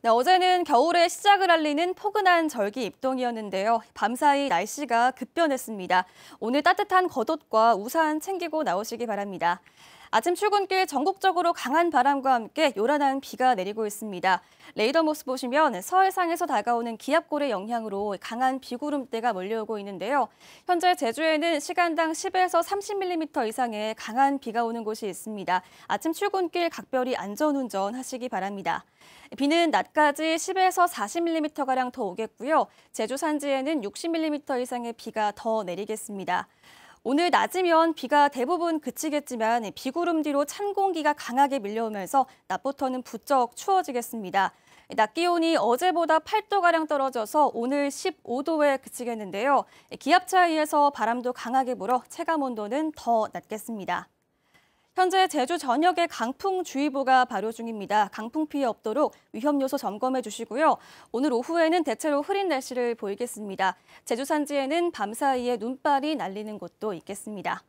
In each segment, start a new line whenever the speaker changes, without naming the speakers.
네, 어제는 겨울의 시작을 알리는 포근한 절기 입동이었는데요. 밤사이 날씨가 급변했습니다. 오늘 따뜻한 겉옷과 우산 챙기고 나오시기 바랍니다. 아침 출근길 전국적으로 강한 바람과 함께 요란한 비가 내리고 있습니다. 레이더 모습 보시면 서해상에서 다가오는 기압골의 영향으로 강한 비구름대가 몰려오고 있는데요. 현재 제주에는 시간당 10에서 30mm 이상의 강한 비가 오는 곳이 있습니다. 아침 출근길 각별히 안전운전 하시기 바랍니다. 비는 낮까지 10에서 40mm가량 더 오겠고요. 제주 산지에는 60mm 이상의 비가 더 내리겠습니다. 오늘 낮이면 비가 대부분 그치겠지만 비구름 뒤로 찬 공기가 강하게 밀려오면서 낮부터는 부쩍 추워지겠습니다. 낮 기온이 어제보다 8도가량 떨어져서 오늘 15도에 그치겠는데요. 기압 차이에서 바람도 강하게 불어 체감 온도는 더 낮겠습니다. 현재 제주 전역에 강풍주의보가 발효 중입니다. 강풍 피해 없도록 위험 요소 점검해 주시고요. 오늘 오후에는 대체로 흐린 날씨를 보이겠습니다. 제주 산지에는 밤사이에 눈발이 날리는 곳도 있겠습니다.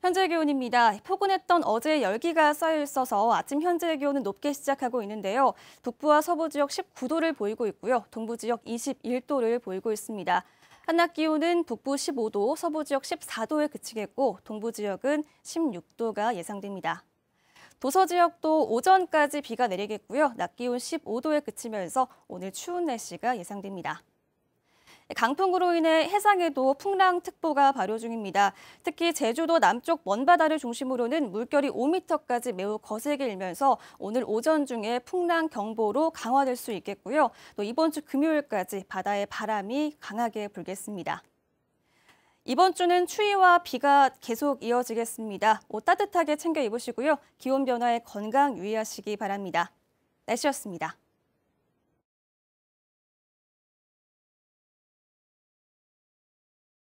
현재 기온입니다. 포근했던 어제 열기가 쌓여 있어서 아침 현재 기온은 높게 시작하고 있는데요. 북부와 서부 지역 19도를 보이고 있고요. 동부 지역 21도를 보이고 있습니다. 한낮 기온은 북부 15도, 서부 지역 14도에 그치겠고 동부 지역은 16도가 예상됩니다. 도서 지역도 오전까지 비가 내리겠고요. 낮 기온 15도에 그치면서 오늘 추운 날씨가 예상됩니다. 강풍으로 인해 해상에도 풍랑특보가 발효 중입니다. 특히 제주도 남쪽 먼바다를 중심으로는 물결이 5m까지 매우 거세게 일면서 오늘 오전 중에 풍랑 경보로 강화될 수 있겠고요. 또 이번 주 금요일까지 바다의 바람이 강하게 불겠습니다. 이번 주는 추위와 비가 계속 이어지겠습니다. 옷 따뜻하게 챙겨 입으시고요. 기온 변화에 건강 유의하시기 바랍니다. 날씨였습니다.